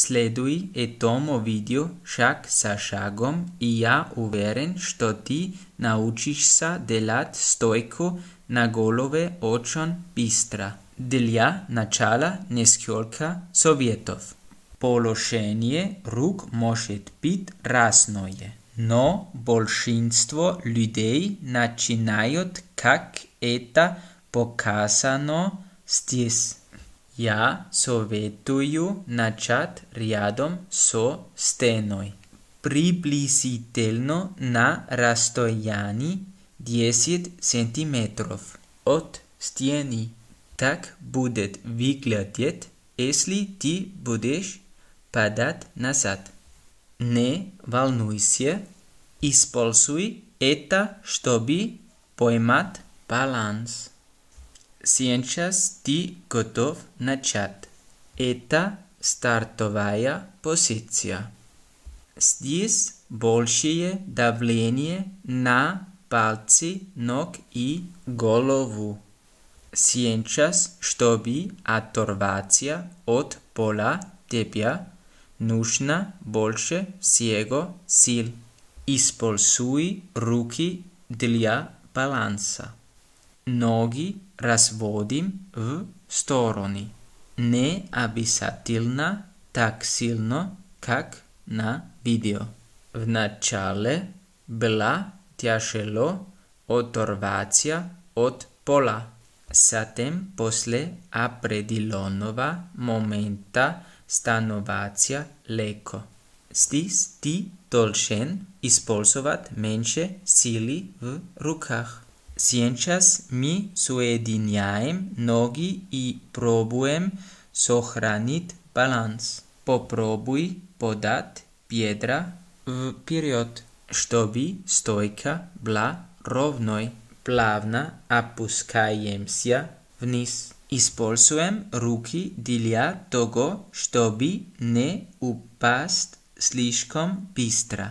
Sleduj Etomo video šak sa šagom i ja uveren što ti naučiš sa delat stojku na golove očon bistra. Delja načala neskjolka sovjetov. Pološenje ruk može biti rasno no bolšinstvo ljudi načinajot kak eta pokazano stis. Ја советую начат рядом со стеној. Приблизително на растојани 10 сантиметров од стени. Так будет выглядеть, если ти будеш падат назад. Не волнуйся, используй это, чтобы поймать баланс. Сиенчас ти готов на чат. Ета стартовая позиција. Здесь большее давление на палци, ног и голову. Сейчас, штоби оторваться од пола тебя, нужна больше всего сил. Используй руки для баланса. Ноги разводим в сторони. Не абисатилна так силно как на видео. В начале была тяжело оторваться от пола. Затем после определенного момента становаться леко. Здесь ты должен использовать меньше сили в руках. Sjenčas mi suedinjajem nogi i probujem sohranit balans. Poprobuj podat pjedra v period, što bi stojka bla rovnoj. Plavna sja vniz. Ispolsujem ruki dilja togo, što bi ne upast sliškom bistra.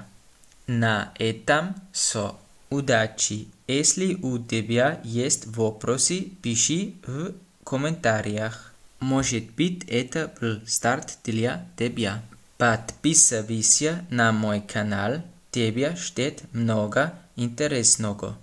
Na etam so Удачи! Если у тебя есть вопросы, пиши в комментариях. Может быть это был старт для тебя. Подписывайся на мой канал, тебя ждет много интересного.